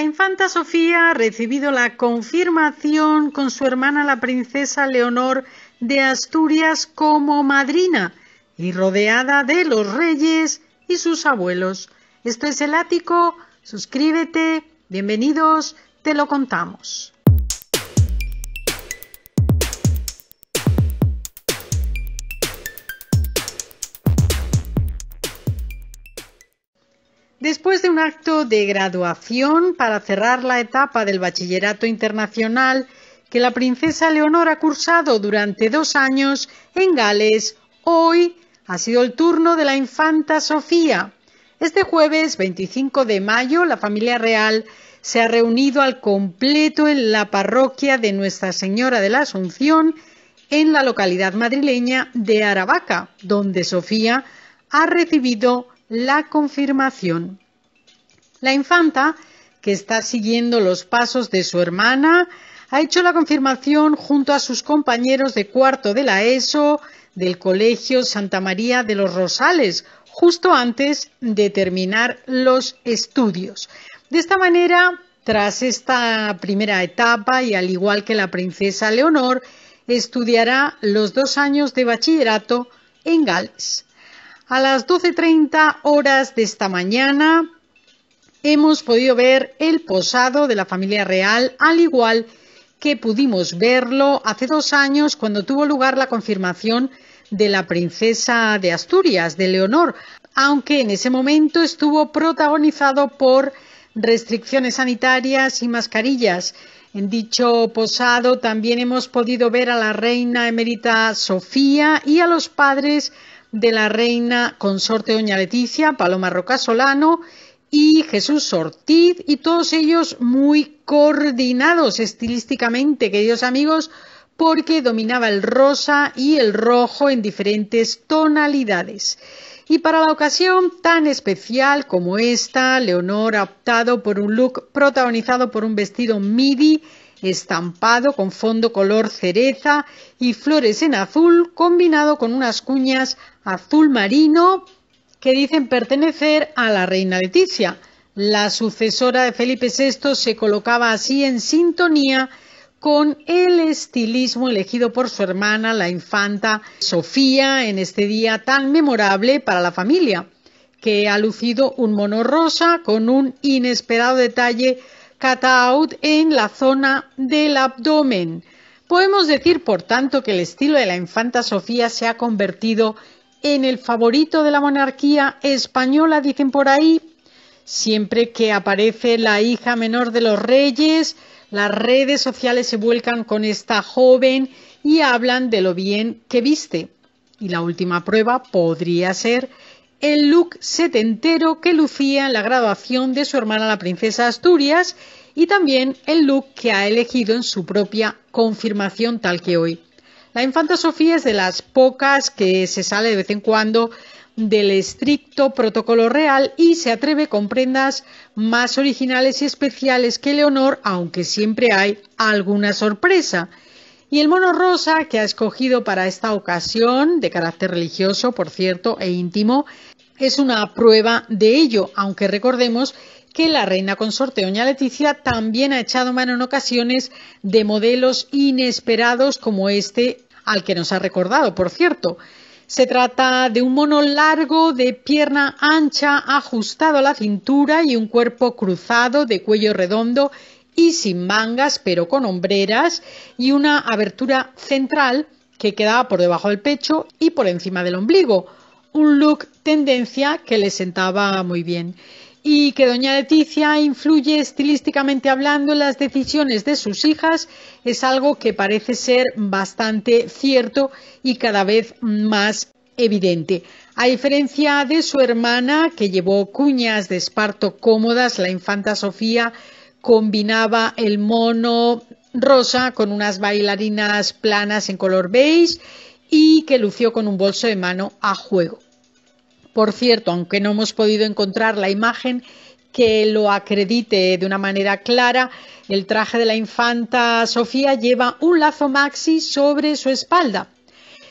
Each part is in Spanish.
La infanta Sofía ha recibido la confirmación con su hermana la princesa Leonor de Asturias como madrina y rodeada de los reyes y sus abuelos. Esto es el ático, suscríbete, bienvenidos, te lo contamos. Después de un acto de graduación para cerrar la etapa del bachillerato internacional que la princesa Leonor ha cursado durante dos años en Gales, hoy ha sido el turno de la infanta Sofía. Este jueves 25 de mayo la familia real se ha reunido al completo en la parroquia de Nuestra Señora de la Asunción en la localidad madrileña de Aravaca, donde Sofía ha recibido la confirmación. La infanta, que está siguiendo los pasos de su hermana, ha hecho la confirmación junto a sus compañeros de cuarto de la ESO del Colegio Santa María de los Rosales, justo antes de terminar los estudios. De esta manera, tras esta primera etapa y al igual que la princesa Leonor, estudiará los dos años de bachillerato en Gales. A las 12.30 horas de esta mañana hemos podido ver el posado de la familia real, al igual que pudimos verlo hace dos años cuando tuvo lugar la confirmación de la princesa de Asturias, de Leonor, aunque en ese momento estuvo protagonizado por restricciones sanitarias y mascarillas. En dicho posado también hemos podido ver a la reina emerita Sofía y a los padres de la reina consorte Doña Leticia, Paloma Roca Solano y Jesús Ortiz, y todos ellos muy coordinados estilísticamente, queridos amigos, porque dominaba el rosa y el rojo en diferentes tonalidades. Y para la ocasión tan especial como esta, Leonor ha optado por un look protagonizado por un vestido midi estampado con fondo color cereza y flores en azul combinado con unas cuñas azul marino que dicen pertenecer a la reina Leticia. La sucesora de Felipe VI se colocaba así en sintonía con el estilismo elegido por su hermana, la infanta Sofía, en este día tan memorable para la familia, que ha lucido un mono rosa con un inesperado detalle en la zona del abdomen. Podemos decir, por tanto, que el estilo de la infanta Sofía se ha convertido en el favorito de la monarquía española, dicen por ahí. Siempre que aparece la hija menor de los reyes, las redes sociales se vuelcan con esta joven y hablan de lo bien que viste. Y la última prueba podría ser el look setentero que lucía en la graduación de su hermana la princesa Asturias y también el look que ha elegido en su propia confirmación tal que hoy. La infanta Sofía es de las pocas que se sale de vez en cuando del estricto protocolo real y se atreve con prendas más originales y especiales que Leonor, aunque siempre hay alguna sorpresa. Y el mono rosa que ha escogido para esta ocasión, de carácter religioso, por cierto, e íntimo, es una prueba de ello, aunque recordemos que la reina consorte Doña Leticia también ha echado mano en ocasiones de modelos inesperados como este al que nos ha recordado, por cierto. Se trata de un mono largo de pierna ancha ajustado a la cintura y un cuerpo cruzado de cuello redondo sin mangas, pero con hombreras y una abertura central que quedaba por debajo del pecho y por encima del ombligo. Un look tendencia que le sentaba muy bien y que doña Leticia influye estilísticamente hablando en las decisiones de sus hijas es algo que parece ser bastante cierto y cada vez más evidente. A diferencia de su hermana, que llevó cuñas de esparto cómodas, la infanta Sofía combinaba el mono rosa con unas bailarinas planas en color beige y que lució con un bolso de mano a juego. Por cierto, aunque no hemos podido encontrar la imagen que lo acredite de una manera clara, el traje de la infanta Sofía lleva un lazo maxi sobre su espalda.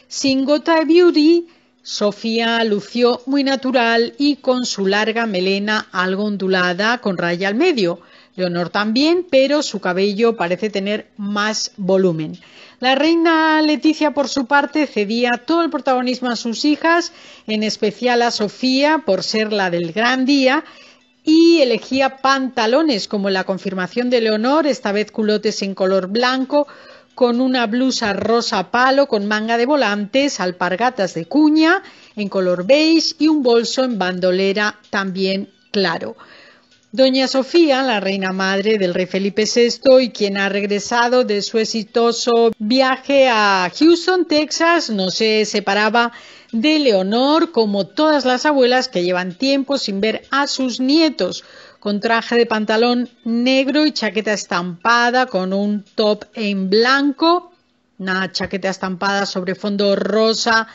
Sin gota de beauty, Sofía lució muy natural y con su larga melena algo ondulada con raya al medio. Leonor también, pero su cabello parece tener más volumen. La reina Leticia, por su parte, cedía todo el protagonismo a sus hijas, en especial a Sofía, por ser la del gran día, y elegía pantalones, como la confirmación de Leonor, esta vez culotes en color blanco, con una blusa rosa palo con manga de volantes, alpargatas de cuña en color beige y un bolso en bandolera también claro. Doña Sofía, la reina madre del rey Felipe VI y quien ha regresado de su exitoso viaje a Houston, Texas, no se separaba de Leonor como todas las abuelas que llevan tiempo sin ver a sus nietos, con traje de pantalón negro y chaqueta estampada con un top en blanco, una chaqueta estampada sobre fondo rosa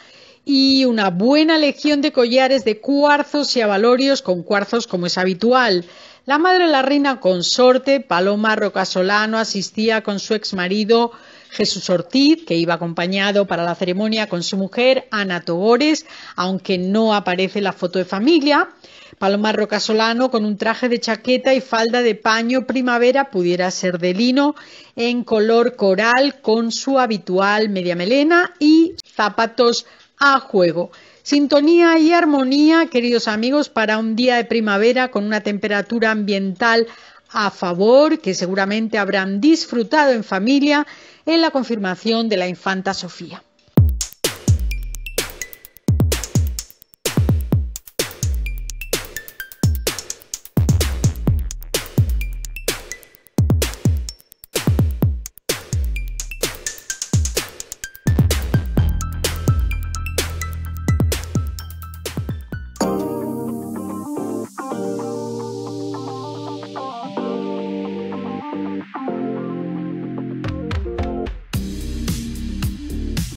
y una buena legión de collares de cuarzos y abalorios con cuarzos como es habitual. La madre de la reina consorte, Paloma Rocasolano, asistía con su marido Jesús Ortiz, que iba acompañado para la ceremonia con su mujer Ana Tobores, aunque no aparece la foto de familia. Paloma Rocasolano, con un traje de chaqueta y falda de paño primavera, pudiera ser de lino, en color coral, con su habitual media melena y zapatos a juego. Sintonía y armonía, queridos amigos, para un día de primavera con una temperatura ambiental a favor que seguramente habrán disfrutado en familia en la confirmación de la infanta Sofía.